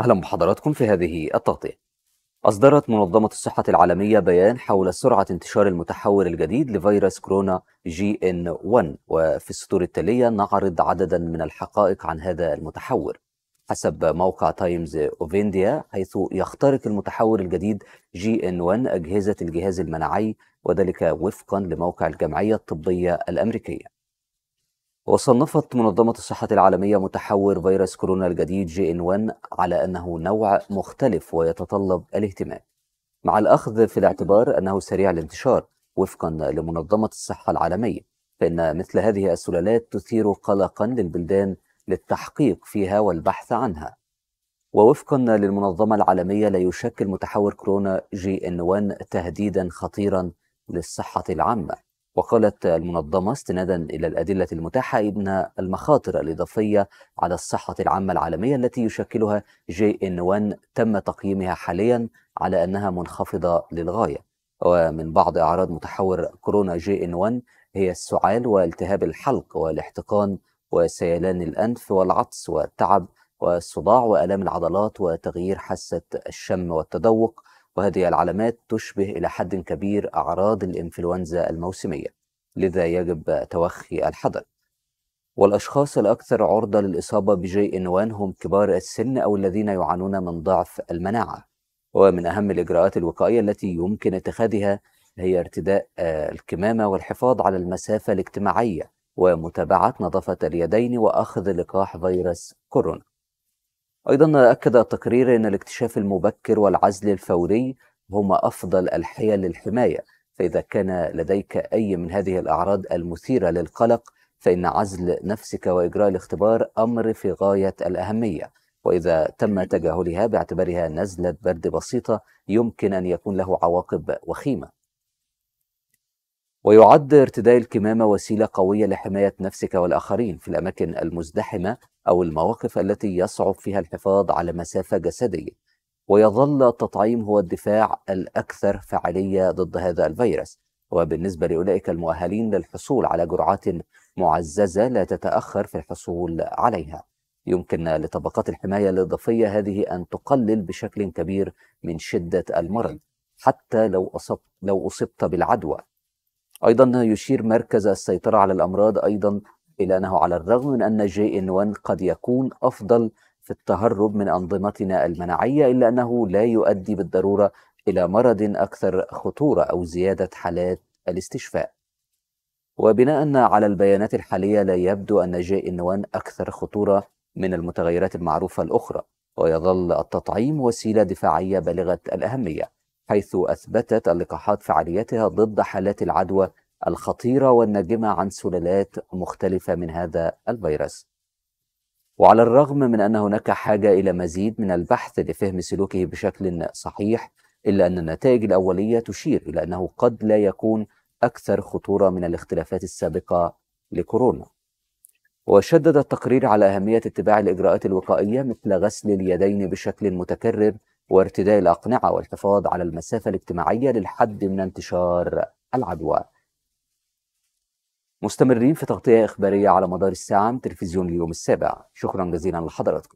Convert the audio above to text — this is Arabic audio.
أهلا بحضراتكم في هذه التغطية أصدرت منظمة الصحة العالمية بيان حول سرعة انتشار المتحور الجديد لفيروس كورونا جي إن 1 وفي السطور التالية نعرض عددا من الحقائق عن هذا المتحور حسب موقع تايمز أوف إنديا حيث يخترق المتحور الجديد جي إن 1 أجهزة الجهاز المناعي وذلك وفقا لموقع الجمعية الطبية الأمريكية وصنفت منظمة الصحة العالمية متحور فيروس كورونا الجديد جي ان 1 على أنه نوع مختلف ويتطلب الاهتمام مع الأخذ في الاعتبار أنه سريع الانتشار وفقا لمنظمة الصحة العالمية فإن مثل هذه السلالات تثير قلقا للبلدان للتحقيق فيها والبحث عنها ووفقا للمنظمة العالمية لا يشكل متحور كورونا جي ان 1 تهديدا خطيرا للصحة العامة وقالت المنظمة استنادا إلى الأدلة المتاحة إن المخاطر الإضافية على الصحة العامة العالمية التي يشكلها جي إن 1 تم تقييمها حاليا على أنها منخفضة للغاية ومن بعض أعراض متحور كورونا جي إن 1 هي السعال والتهاب الحلق والاحتقان وسيلان الأنف والعطس والتعب والصداع وآلام العضلات وتغيير حاسة الشم والتذوق وهذه العلامات تشبه إلى حد كبير أعراض الإنفلونزا الموسمية لذا يجب توخي الحذر والأشخاص الأكثر عرضة للإصابة بجي إن وان هم كبار السن أو الذين يعانون من ضعف المناعة ومن أهم الإجراءات الوقائية التي يمكن اتخاذها هي ارتداء آه، الكمامة والحفاظ على المسافة الاجتماعية ومتابعة نظافة اليدين وأخذ لقاح فيروس كورونا أيضا أكد التقرير أن الاكتشاف المبكر والعزل الفوري هما أفضل الحيل للحماية فإذا كان لديك أي من هذه الأعراض المثيرة للقلق فإن عزل نفسك وإجراء الاختبار أمر في غاية الأهمية وإذا تم تجاهلها باعتبارها نزلة برد بسيطة يمكن أن يكون له عواقب وخيمة ويعد ارتداء الكمامة وسيلة قوية لحماية نفسك والآخرين في الأماكن المزدحمة أو المواقف التي يصعب فيها الحفاظ على مسافة جسدية ويظل التطعيم هو الدفاع الأكثر فعالية ضد هذا الفيروس وبالنسبة لأولئك المؤهلين للحصول على جرعات معززة لا تتأخر في الحصول عليها يمكن لطبقات الحماية الإضافية هذه أن تقلل بشكل كبير من شدة المرض حتى لو أصبت, لو أصبت بالعدوى أيضا يشير مركز السيطرة على الأمراض أيضا إلى أنه على الرغم من أن جي إن 1 قد يكون أفضل في التهرب من أنظمتنا المناعية إلا أنه لا يؤدي بالضرورة إلى مرض أكثر خطورة أو زيادة حالات الاستشفاء وبناء على البيانات الحالية لا يبدو أن جي إن 1 أكثر خطورة من المتغيرات المعروفة الأخرى ويظل التطعيم وسيلة دفاعية بالغة الأهمية حيث أثبتت اللقاحات فعاليتها ضد حالات العدوى الخطيرة والناجمة عن سلالات مختلفة من هذا الفيروس. وعلى الرغم من أن هناك حاجة إلى مزيد من البحث لفهم سلوكه بشكل صحيح، إلا أن النتائج الأولية تشير إلى أنه قد لا يكون أكثر خطورة من الاختلافات السابقة لكورونا. وشدد التقرير على أهمية اتباع الإجراءات الوقائية مثل غسل اليدين بشكل متكرر وارتداء الأقنعة والحفاظ على المسافة الاجتماعية للحد من انتشار العدوى مستمرين في تغطية إخبارية على مدار الساعة من تلفزيون اليوم السابع شكرا جزيلا لحضراتكم